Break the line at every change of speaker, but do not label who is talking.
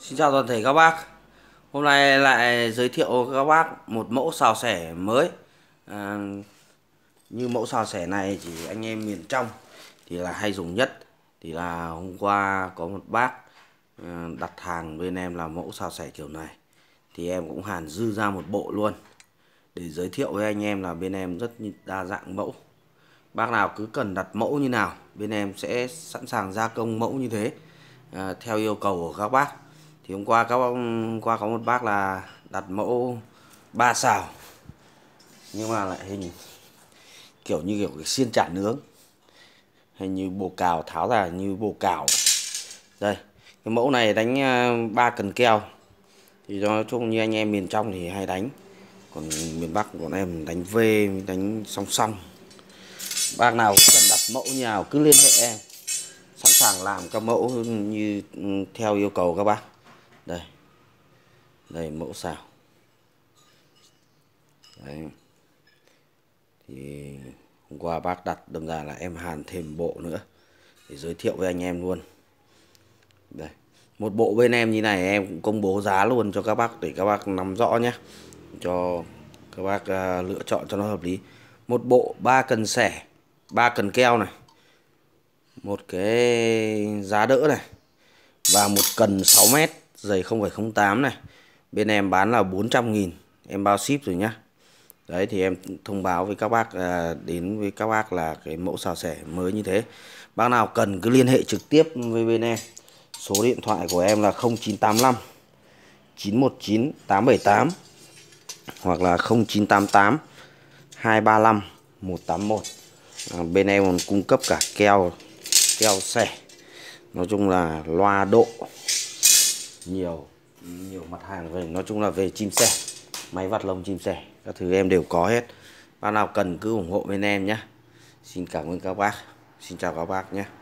Xin chào toàn thể các bác Hôm nay lại giới thiệu các bác một mẫu xào sẻ mới à, Như mẫu xào sẻ này chỉ anh em miền trong thì là hay dùng nhất Thì là hôm qua có một bác à, đặt hàng bên em là mẫu xào sẻ kiểu này Thì em cũng hàn dư ra một bộ luôn Để giới thiệu với anh em là bên em rất đa dạng mẫu Bác nào cứ cần đặt mẫu như nào Bên em sẽ sẵn sàng gia công mẫu như thế à, Theo yêu cầu của các bác thì hôm qua các hôm qua có một bác là đặt mẫu ba xào nhưng mà lại hình kiểu như kiểu cái xiên chả nướng hình như bồ cào tháo ra như bồ cào đây cái mẫu này đánh à, ba cần keo thì do chung như anh em miền trong thì hay đánh còn miền bắc bọn em đánh v đánh song song bác nào cũng cần đặt mẫu nào cứ liên hệ em sẵn sàng làm các mẫu như ừ, theo yêu cầu các bác đây đây mẫu xào đấy thì hôm qua bác đặt đâm ra là em hàn thêm bộ nữa để giới thiệu với anh em luôn đây một bộ bên em như này em cũng công bố giá luôn cho các bác để các bác nắm rõ nhé cho các bác uh, lựa chọn cho nó hợp lý một bộ ba cần sẻ ba cần keo này một cái giá đỡ này và một cần 6 mét dày 0,08 này bên em bán là 400 nghìn em bao ship rồi nhá đấy thì em thông báo với các bác à, đến với các bác là cái mẫu xào sẻ mới như thế bác nào cần cứ liên hệ trực tiếp với bên em số điện thoại của em là 0985 919 878 hoặc là 0988 235 181 à, bên em còn cung cấp cả keo keo sẻ nói chung là loa độ nhiều nhiều mặt hàng về nói chung là về chim sẻ máy vặt lông chim sẻ các thứ em đều có hết bác nào cần cứ ủng hộ bên em nhé xin cảm ơn các bác xin chào các bác nhé